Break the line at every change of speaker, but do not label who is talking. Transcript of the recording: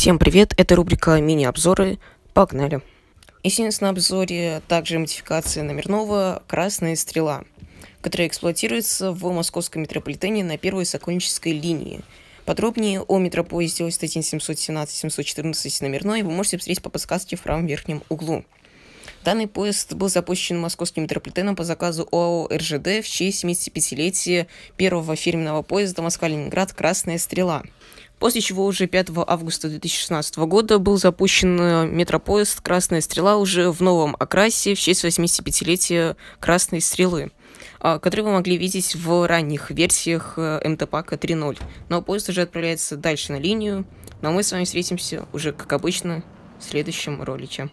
Всем привет, это рубрика мини-обзоры, погнали. И сейчас на обзоре также модификация номерного «Красная стрела», которая эксплуатируется в московском метрополитене на первой Сокольнической линии. Подробнее о метропоезде статьи 717-714 номерной вы можете встретить по подсказке в правом верхнем углу. Данный поезд был запущен московским метрополитеном по заказу ОАО «РЖД» в честь 75-летия первого фирменного поезда Москва-Ленинград «Красная стрела». После чего уже 5 августа 2016 года был запущен э, метропоезд «Красная стрела» уже в новом окрасе в честь 85-летия «Красной стрелы» э, который вы могли видеть в ранних версиях э, МТПАКа 3.0. Но поезд уже отправляется дальше на линию, но мы с вами встретимся уже, как обычно, в следующем ролике.